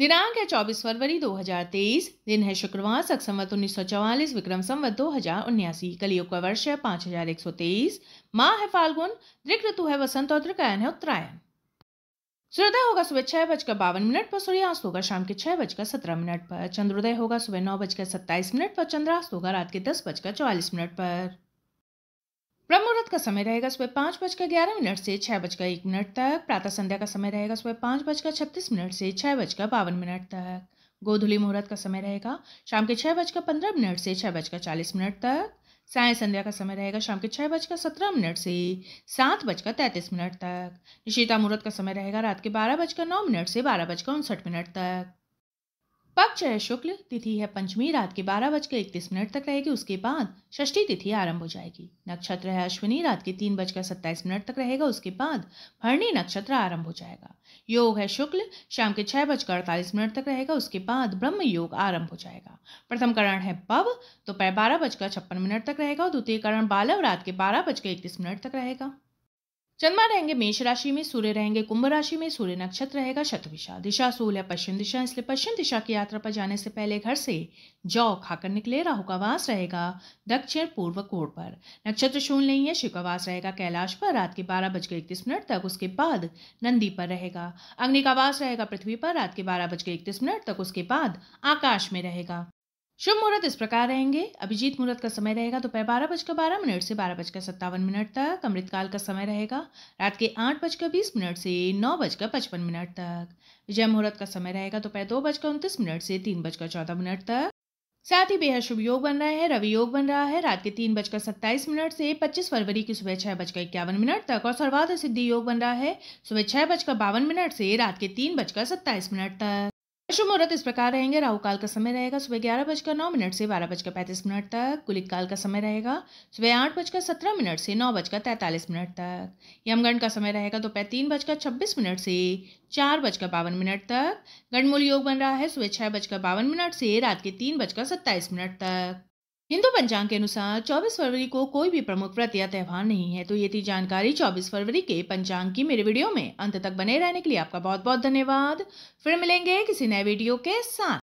दिनांक है 24 फरवरी 2023 दिन है शुक्रवार सख संवत उन्नीस विक्रम संवत दो हजार उन्यासी कलियुग का वर्ष है पांच हजार एक सौ तेईस माँ है फाल्गुन दृक ऋतु है वसंत और त्रिकायन है उत्तरायण सूर्योदय होगा सुबह छह बजकर बावन मिनट पर सूर्यास्त होगा शाम के छह बजकर सत्रह मिनट पर चंद्रोदय होगा सुबह नौ बजकर सत्ताईस मिनट पर चंद्रास्त होगा रात के दस बजकर चौवालीस मिनट पर ब्रह्म मुहूर्त का समय रहेगा सुबह पाँच बजकर ग्यारह मिनट से छः बजकर एक मिनट तक प्रातः संध्या का समय रहेगा सुबह पाँच बजकर छत्तीस मिनट से छः बजकर बावन मिनट तक गोधुली मुहूर्त का समय रहेगा शाम के छः बजकर पंद्रह मिनट से छः बजकर चालीस मिनट तक साय संध्या का समय रहेगा शाम के छः बजकर सत्रह मिनट से सात बजकर तैंतीस मिनट तक निशिता मुहूर्त का समय रहेगा रात के बारह बजकर नौ मिनट से बारह बजकर उनसठ मिनट तक पक्ष है शुक्ल तिथि है पंचमी रात के बारह बजकर इकतीस मिनट तक रहेगी उसके बाद षष्ठी तिथि आरंभ हो जाएगी नक्षत्र है अश्विनी रात के तीन बजकर सत्ताईस मिनट तक रहेगा उसके बाद भरणी नक्षत्र आरंभ हो जाएगा योग है शुक्ल शाम के छह बजकर अड़तालीस मिनट तक रहेगा उसके बाद ब्रह्म योग आरंभ हो जाएगा प्रथम करण है पव दोपहर बारह बजकर छप्पन मिनट तक रहेगा और द्वितीय करण बालव रात के बारह बजकर इकतीस मिनट तक रहेगा चंद्रमा रहेंगे मेष राशि में सूर्य रहेंगे कुंभ राशि में सूर्य नक्षत्र रहेगा शतविशा दिशा सोल या पश्चिम दिशा इसलिए पश्चिम दिशा की यात्रा पर जाने से पहले घर से जौ खाकर निकले राहु का वास रहेगा दक्षिण पूर्व कोण पर नक्षत्र शून्य नहीं है शिव का वास रहेगा कैलाश पर रात के बारह बजकर इकतीस मिनट तक उसके बाद नंदी पर रहेगा अग्नि का वास रहेगा पृथ्वी पर रात के बारह बजकर इकतीस मिनट तक उसके बाद आकाश में रहेगा शुभ मुहूर्त इस प्रकार रहेंगे अभिजीत मुहूर्त का समय रहेगा दोपहर बारह बजकर बारह मिनट से बारह बजकर सत्तावन मिनट तक अमृतकाल का समय रहेगा रात के आठ बजकर बीस मिनट से नौ बजकर पचपन मिनट तक विजय मुहूर्त का समय रहेगा दोपहर दो बजकर उनतीस मिनट से तीन बजकर चौदह मिनट तक साथ ही बेहद शुभ योग बन रहा है रवि योग बन रहा है रात के तीन बजकर सत्ताईस मिनट से पच्चीस फरवरी की सुबह छह बजकर इक्यावन मिनट तक और सर्वाध सिद्धि योग बन रहा है सुबह छह बजकर बावन मिनट से रात के तीन बजकर सत्ताईस मिनट तक शुभ मुहूर्त इस प्रकार रहेंगे राहु काल का समय रहेगा सुबह ग्यारह बजकर नौ मिनट से बारह बजकर पैंतीस मिनट तक कुलिक काल का समय रहेगा सुबह आठ बजकर सत्रह मिनट से नौ बजकर तैंतालीस मिनट तक यमगण का समय रहेगा दोपहर तो तीन बजकर छब्बीस मिनट से चार बजकर बावन मिनट तक गणमूल योग बन रहा है सुबह छह बजकर बावन मिनट से रात के तीन बजकर सत्ताईस मिनट तक हिंदू पंचांग के अनुसार 24 फरवरी को कोई भी प्रमुख व्रत या त्यौहार नहीं है तो ये थी जानकारी 24 फरवरी के पंचांग की मेरे वीडियो में अंत तक बने रहने के लिए आपका बहुत बहुत धन्यवाद फिर मिलेंगे किसी नए वीडियो के साथ